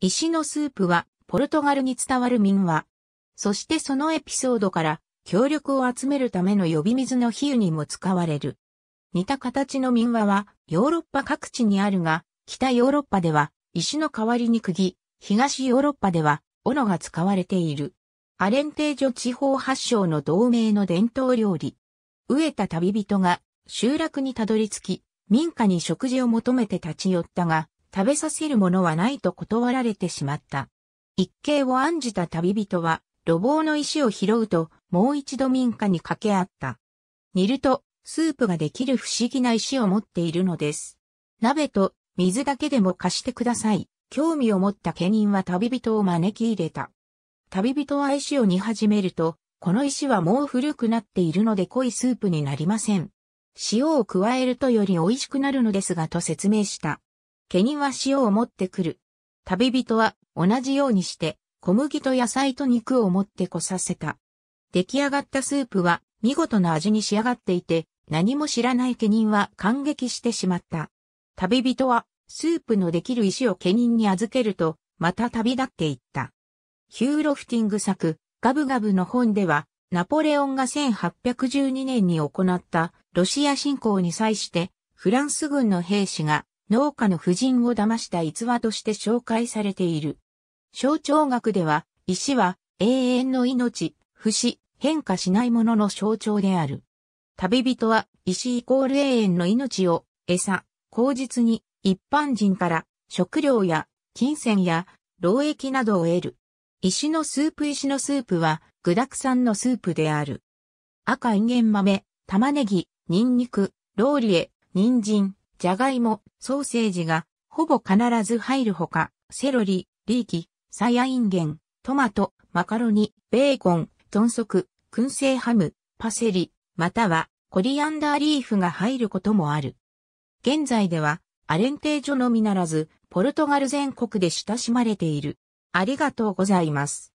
石のスープはポルトガルに伝わる民話。そしてそのエピソードから協力を集めるための呼び水の比喩にも使われる。似た形の民話はヨーロッパ各地にあるが、北ヨーロッパでは石の代わりに釘、東ヨーロッパでは斧が使われている。アレンテージョ地方発祥の同盟の伝統料理。飢えた旅人が集落にたどり着き、民家に食事を求めて立ち寄ったが、食べさせるものはないと断られてしまった。一計を案じた旅人は、路傍の石を拾うと、もう一度民家に掛け合った。煮ると、スープができる不思議な石を持っているのです。鍋と水だけでも貸してください。興味を持った家人は旅人を招き入れた。旅人は石を煮始めると、この石はもう古くなっているので濃いスープになりません。塩を加えるとより美味しくなるのですがと説明した。毛には塩を持ってくる。旅人は同じようにして小麦と野菜と肉を持ってこさせた。出来上がったスープは見事な味に仕上がっていて何も知らないニ人は感激してしまった。旅人はスープのできる石をニ人に預けるとまた旅立っていった。ヒューロフティング作ガブガブの本ではナポレオンが1812年に行ったロシア侵攻に際してフランス軍の兵士が農家の婦人を騙した逸話として紹介されている。象徴学では、石は永遠の命、不死、変化しないものの象徴である。旅人は石イコール永遠の命を餌、口実に一般人から食料や金銭や労役などを得る。石のスープ石のスープは具沢山のスープである。赤いんげん豆、玉ねぎ、ニンニク、ローリエ、人参、じゃがいも、ソーセージが、ほぼ必ず入るほか、セロリ、リーキ、サヤインゲン、トマト、マカロニ、ベーコン、豚足、燻製ハム、パセリ、またはコリアンダーリーフが入ることもある。現在では、アレンテージョのみならず、ポルトガル全国で親しまれている。ありがとうございます。